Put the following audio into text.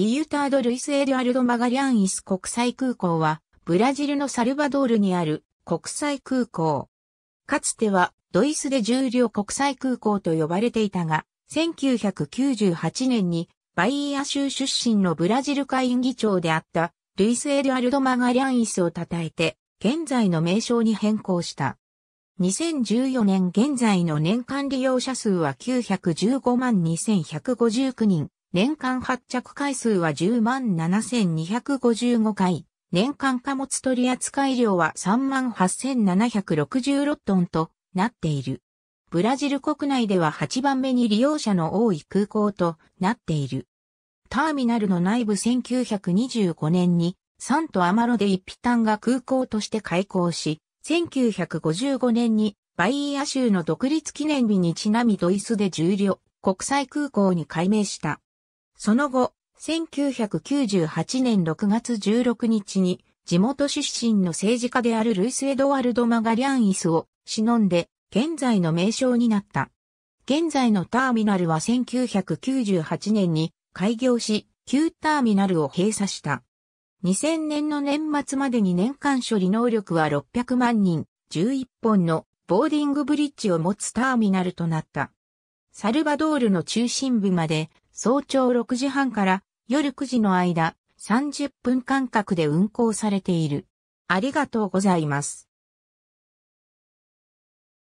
デユタード・ルイス・エドアルド・マガリャンイス国際空港は、ブラジルのサルバドールにある国際空港。かつては、ドイツで重量国際空港と呼ばれていたが、1998年にバイーア州出身のブラジル会員議長であったルイス・エドアルド・マガリャンイスを称えて、現在の名称に変更した。2014年現在の年間利用者数は915万2159人。年間発着回数は107,255回。年間貨物取扱量は38,766トンとなっている。ブラジル国内では8番目に利用者の多い空港となっている。ターミナルの内部1925年にサントアマロで一匹タンが空港として開港し、1955年にバイーア州の独立記念日にちなみドイツで重量国際空港に改名した。その後、1998年6月16日に、地元出身の政治家であるルイス・エドワルド・マガリャンイスを忍んで、現在の名称になった。現在のターミナルは1998年に開業し、旧ターミナルを閉鎖した。2000年の年末までに年間処理能力は600万人、11本のボーディングブリッジを持つターミナルとなった。サルバドールの中心部まで早朝6時半から夜9時の間30分間隔で運行されている。ありがとうございます。